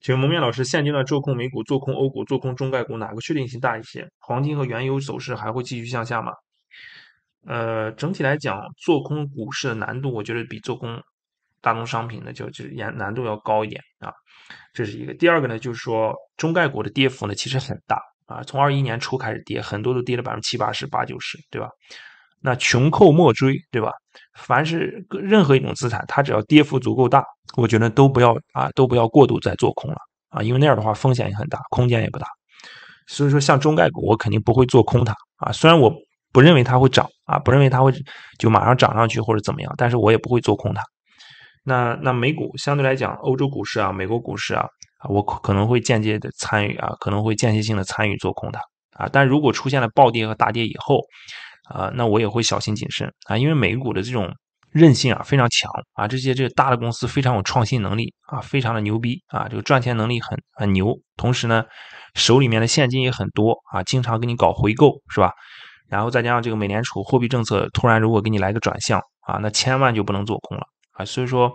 请问蒙面老师，现阶段做空美股、做空欧股、做空中概股，哪个确定性大一些？黄金和原油走势还会继续向下吗？呃，整体来讲，做空股市的难度，我觉得比做空大宗商品的就就是难难度要高一点啊。这是一个。第二个呢，就是说中概股的跌幅呢，其实很大啊，从二一年初开始跌，很多都跌了百分之七八十、八九十，对吧？那穷寇莫追，对吧？凡是任何一种资产，它只要跌幅足够大。我觉得都不要啊，都不要过度再做空了啊，因为那样的话风险也很大，空间也不大。所以说，像中概股，我肯定不会做空它啊。虽然我不认为它会涨啊，不认为它会就马上涨上去或者怎么样，但是我也不会做空它。那那美股相对来讲，欧洲股市啊，美国股市啊，啊，我可能会间接的参与啊，可能会间歇性的参与做空它啊。但如果出现了暴跌和大跌以后啊，那我也会小心谨慎啊，因为美股的这种。韧性啊非常强啊，这些这个大的公司非常有创新能力啊，非常的牛逼啊，这个赚钱能力很很牛。同时呢，手里面的现金也很多啊，经常给你搞回购是吧？然后再加上这个美联储货币政策突然如果给你来个转向啊，那千万就不能做空了啊。所以说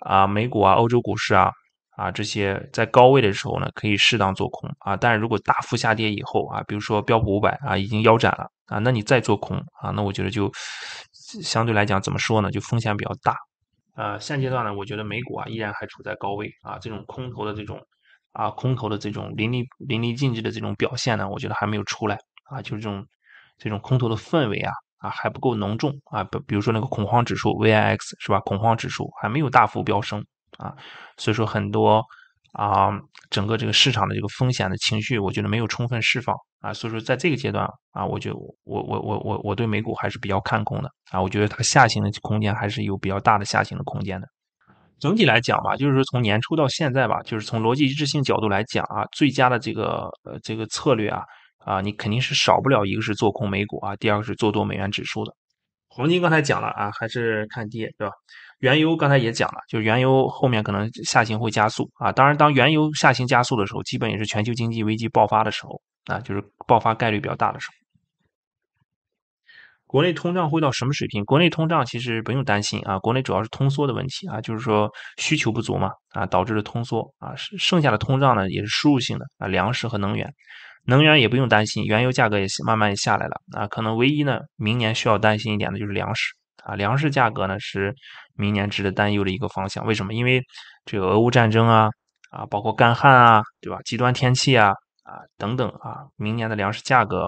啊，美股啊、欧洲股市啊啊这些在高位的时候呢，可以适当做空啊。但是如果大幅下跌以后啊，比如说标普五百啊已经腰斩了啊，那你再做空啊，那我觉得就。相对来讲，怎么说呢？就风险比较大。呃，现阶段呢，我觉得美股啊依然还处在高位啊，这种空头的这种啊，空头的这种淋漓淋漓尽致的这种表现呢，我觉得还没有出来啊，就是这种这种空头的氛围啊啊还不够浓重啊。比比如说那个恐慌指数 VIX 是吧？恐慌指数还没有大幅飙升啊，所以说很多。啊，整个这个市场的这个风险的情绪，我觉得没有充分释放啊，所以说在这个阶段啊，我就我我我我我对美股还是比较看空的啊，我觉得它下行的空间还是有比较大的下行的空间的。整体来讲吧，就是说从年初到现在吧，就是从逻辑一致性角度来讲啊，最佳的这个呃这个策略啊啊，你肯定是少不了一个是做空美股啊，第二个是做多美元指数的。黄金刚才讲了啊，还是看跌，对吧？原油刚才也讲了，就是原油后面可能下行会加速啊。当然，当原油下行加速的时候，基本也是全球经济危机爆发的时候啊，就是爆发概率比较大的时候。国内通胀会到什么水平？国内通胀其实不用担心啊，国内主要是通缩的问题啊，就是说需求不足嘛啊，导致了通缩啊。剩剩下的通胀呢，也是输入性的啊，粮食和能源。能源也不用担心，原油价格也慢慢也下来了啊。可能唯一呢，明年需要担心一点的就是粮食啊，粮食价格呢是明年值得担忧的一个方向。为什么？因为这个俄乌战争啊，啊，包括干旱啊，对吧？极端天气啊，啊等等啊，明年的粮食价格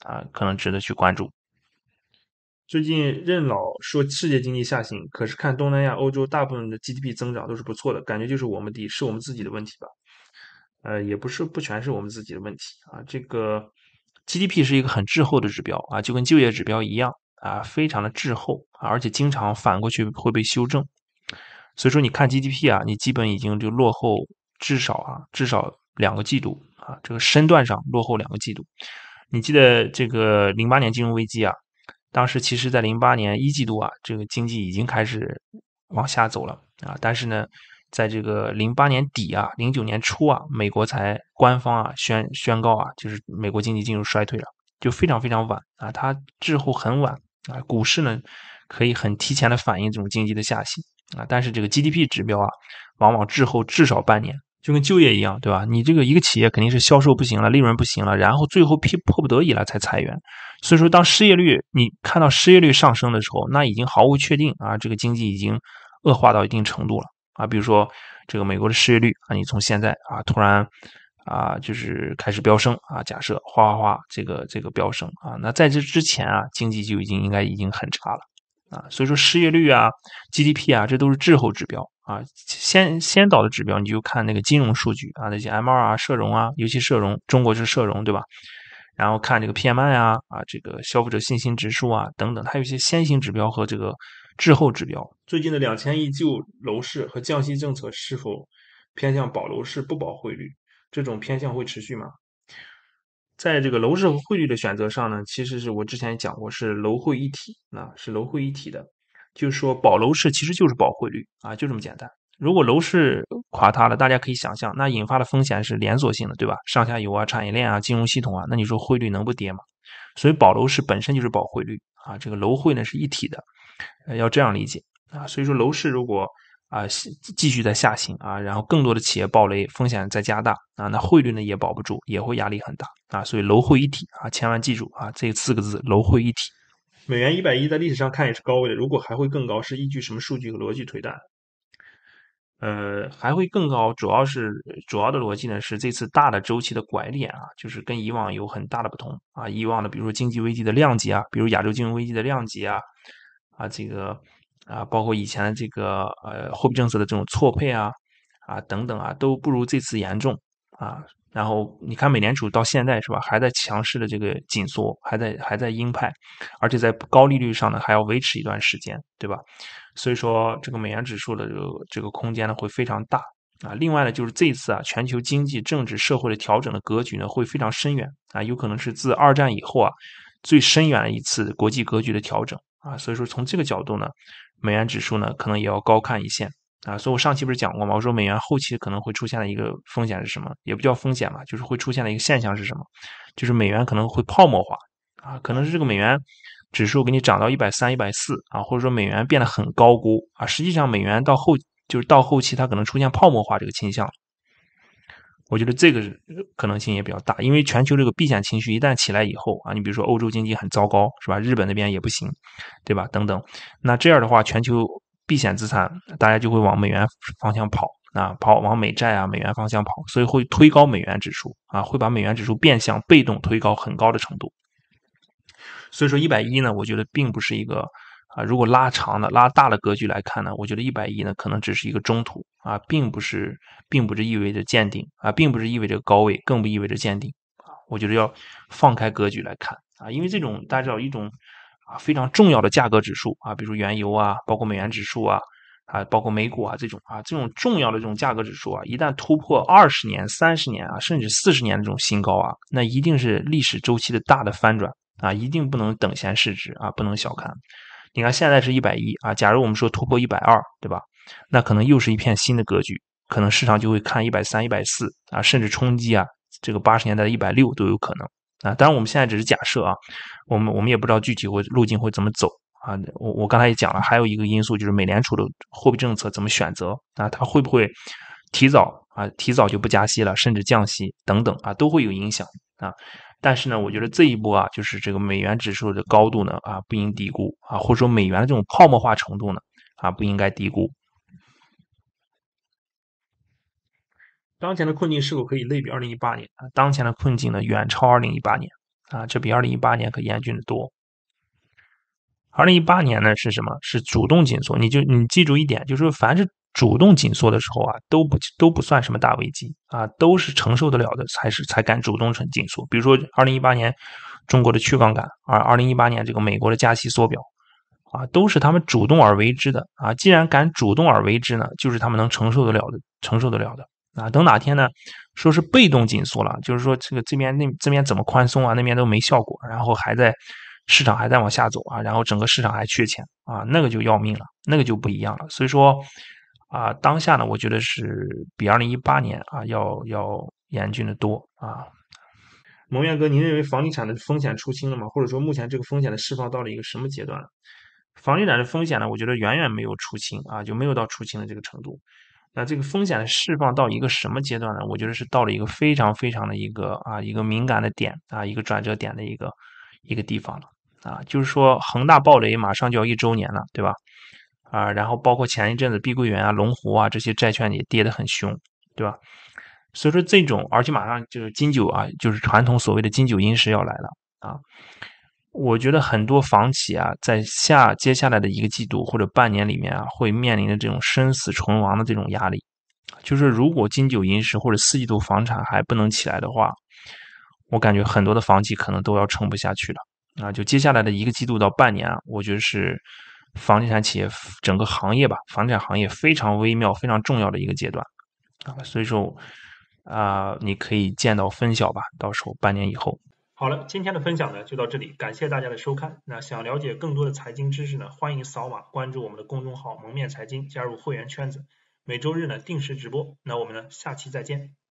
啊，可能值得去关注。最近任老说世界经济下行，可是看东南亚、欧洲大部分的 GDP 增长都是不错的，感觉就是我们低，是我们自己的问题吧？呃，也不是不全是我们自己的问题啊。这个 GDP 是一个很滞后的指标啊，就跟就业指标一样啊，非常的滞后，而且经常反过去会被修正。所以说，你看 GDP 啊，你基本已经就落后至少啊，至少两个季度啊，这个身段上落后两个季度。你记得这个零八年金融危机啊，当时其实在零八年一季度啊，这个经济已经开始往下走了啊，但是呢。在这个零八年底啊，零九年初啊，美国才官方啊宣宣告啊，就是美国经济进入衰退了，就非常非常晚啊，它滞后很晚啊，股市呢可以很提前的反映这种经济的下行啊，但是这个 GDP 指标啊，往往滞后至少半年，就跟就业一样，对吧？你这个一个企业肯定是销售不行了，利润不行了，然后最后迫迫不得已了才裁员，所以说当失业率你看到失业率上升的时候，那已经毫无确定啊，这个经济已经恶化到一定程度了。啊，比如说这个美国的失业率啊，你从现在啊突然啊就是开始飙升啊，假设哗哗哗这个这个飙升啊，那在这之前啊经济就已经应该已经很差了啊，所以说失业率啊、GDP 啊，这都是滞后指标啊，先先导的指标你就看那个金融数据啊，那些 M2 啊、社融啊，尤其社融，中国是社融对吧？然后看这个 PMI 啊啊这个消费者信心指数啊等等，它有一些先行指标和这个。滞后指标，最近的两千亿救楼市和降息政策是否偏向保楼市不保汇率？这种偏向会持续吗？在这个楼市和汇率的选择上呢，其实是我之前讲过，是楼汇一体，啊，是楼汇一体的，就是说保楼市其实就是保汇率啊，就这么简单。如果楼市垮塌了，大家可以想象，那引发的风险是连锁性的，对吧？上下游啊、产业链啊、金融系统啊，那你说汇率能不跌吗？所以保楼市本身就是保汇率啊，这个楼汇呢是一体的。要这样理解啊，所以说楼市如果啊继续在下行啊，然后更多的企业暴雷，风险在加大啊，那汇率呢也保不住，也会压力很大啊。所以楼汇一体啊，千万记住啊这四个字楼汇一体。美元一百一在历史上看也是高位的，如果还会更高，是依据什么数据和逻辑推断？呃，还会更高，主要是主要的逻辑呢是这次大的周期的拐点啊，就是跟以往有很大的不同啊。以往的比如说经济危机的量级啊，比如亚洲金融危机的量级啊。啊，这个啊，包括以前的这个呃货币政策的这种错配啊，啊等等啊，都不如这次严重啊。然后你看美联储到现在是吧，还在强势的这个紧缩，还在还在鹰派，而且在高利率上呢还要维持一段时间，对吧？所以说这个美元指数的这个这个空间呢会非常大啊。另外呢就是这次啊全球经济政治社会的调整的格局呢会非常深远啊，有可能是自二战以后啊最深远的一次国际格局的调整。啊，所以说从这个角度呢，美元指数呢可能也要高看一线啊。所以我上期不是讲过吗？我说美元后期可能会出现的一个风险是什么？也不叫风险嘛，就是会出现的一个现象是什么？就是美元可能会泡沫化啊，可能是这个美元指数给你涨到一百三、一百四啊，或者说美元变得很高估啊，实际上美元到后就是到后期它可能出现泡沫化这个倾向。我觉得这个可能性也比较大，因为全球这个避险情绪一旦起来以后啊，你比如说欧洲经济很糟糕，是吧？日本那边也不行，对吧？等等，那这样的话，全球避险资产大家就会往美元方向跑啊，跑往美债啊、美元方向跑，所以会推高美元指数啊，会把美元指数变相被动推高很高的程度。所以说一百一呢，我觉得并不是一个。啊，如果拉长的、拉大的格局来看呢，我觉得一百亿呢，可能只是一个中途啊，并不是，并不是意味着见顶啊，并不是意味着高位，更不意味着见顶啊。我觉得要放开格局来看啊，因为这种大家知道一种啊非常重要的价格指数啊，比如原油啊，包括美元指数啊啊，包括美股啊这种啊这种重要的这种价格指数啊，一旦突破二十年、三十年啊，甚至四十年的这种新高啊，那一定是历史周期的大的翻转啊，一定不能等闲视之啊，不能小看。你看，现在是一百一啊，假如我们说突破一百二，对吧？那可能又是一片新的格局，可能市场就会看一百三、一百四啊，甚至冲击啊这个八十年代的一百六都有可能啊。当然，我们现在只是假设啊，我们我们也不知道具体会路径会怎么走啊。我我刚才也讲了，还有一个因素就是美联储的货币政策怎么选择啊，它会不会提早啊提早就不加息了，甚至降息等等啊，都会有影响啊。但是呢，我觉得这一波啊，就是这个美元指数的高度呢啊，不应低估啊，或者说美元的这种泡沫化程度呢啊，不应该低估。当前的困境是否可以类比二零一八年啊？当前的困境呢，远超二零一八年啊，这比二零一八年可严峻的多。二零一八年呢是什么？是主动紧缩。你就你记住一点，就是凡是。主动紧缩的时候啊，都不都不算什么大危机啊，都是承受得了的，才是才敢主动成紧缩。比如说，二零一八年中国的去杠杆，而二零一八年这个美国的加息缩表啊，都是他们主动而为之的啊。既然敢主动而为之呢，就是他们能承受得了的，承受得了的啊。等哪天呢，说是被动紧缩了，就是说这个这边那这边怎么宽松啊，那边都没效果，然后还在市场还在往下走啊，然后整个市场还缺钱啊，那个就要命了，那个就不一样了。所以说。啊，当下呢，我觉得是比二零一八年啊要要严峻的多啊。蒙院哥，您认为房地产的风险出清了吗？或者说，目前这个风险的释放到了一个什么阶段了？房地产的风险呢，我觉得远远没有出清啊，就没有到出清的这个程度。那这个风险的释放到一个什么阶段呢？我觉得是到了一个非常非常的一个啊一个敏感的点啊一个转折点的一个一个地方了啊，就是说恒大暴雷马上就要一周年了，对吧？啊，然后包括前一阵子碧桂园啊、龙湖啊这些债券也跌得很凶，对吧？所以说这种，而且马上就是金九啊，就是传统所谓的金九银十要来了啊。我觉得很多房企啊，在下接下来的一个季度或者半年里面啊，会面临着这种生死存亡的这种压力。就是如果金九银十或者四季度房产还不能起来的话，我感觉很多的房企可能都要撑不下去了。啊，就接下来的一个季度到半年啊，我觉得是。房地产企业整个行业吧，房地产行业非常微妙、非常重要的一个阶段啊，所以说啊，你可以见到分晓吧，到时候半年以后。好了，今天的分享呢就到这里，感谢大家的收看。那想了解更多的财经知识呢，欢迎扫码关注我们的公众号“蒙面财经”，加入会员圈子，每周日呢定时直播。那我们呢下期再见。